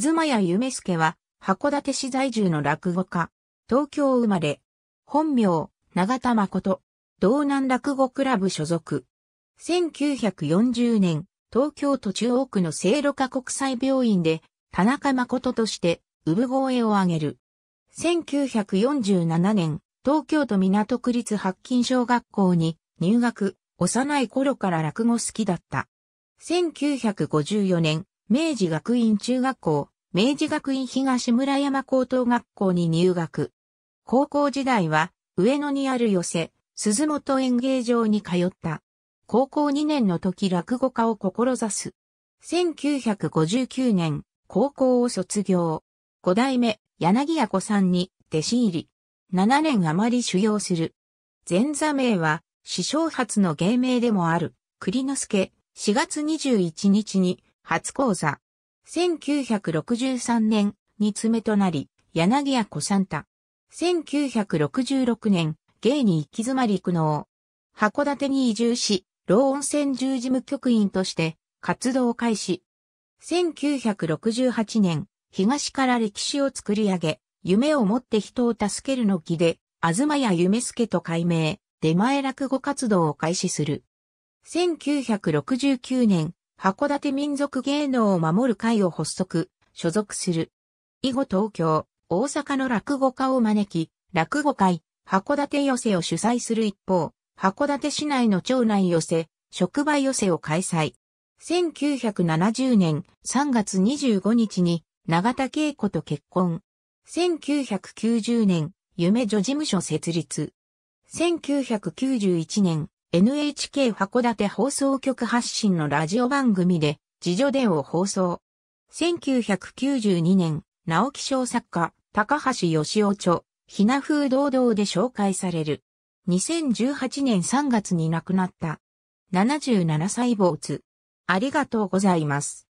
東谷夢助は、函館市在住の落語家、東京生まれ、本名、長田誠、道南落語クラブ所属。1940年、東京都中央区の聖路加国際病院で、田中誠として、産声を上げる。1947年、東京都港区立白金小学校に入学、幼い頃から落語好きだった。1954年、明治学院中学校、明治学院東村山高等学校に入学。高校時代は、上野にある寄せ、鈴本演芸場に通った。高校2年の時落語家を志す。1959年、高校を卒業。五代目、柳家子さんに弟子入り。7年余り修行する。前座名は、師匠初の芸名でもある、栗之助、4月21日に、初講座。1963年、に爪となり、柳家小三太。1966年、芸に行き詰まり苦悩。函館に移住し、老温泉十事務局員として活動を開始。1968年、東から歴史を作り上げ、夢を持って人を助けるの儀で、東谷夢助と改名、出前落語活動を開始する。1969年、函館民族芸能を守る会を発足、所属する。以後東京、大阪の落語家を招き、落語会、函館寄せを主催する一方、函館市内の町内寄せ、職場寄せを開催。1970年3月25日に永田恵子と結婚。1990年、夢女事務所設立。1991年、NHK 函館放送局発信のラジオ番組で、自助伝を放送。1992年、直木賞作家、高橋義夫著、ひな風堂々で紹介される。2018年3月に亡くなった。77歳坊主。ありがとうございます。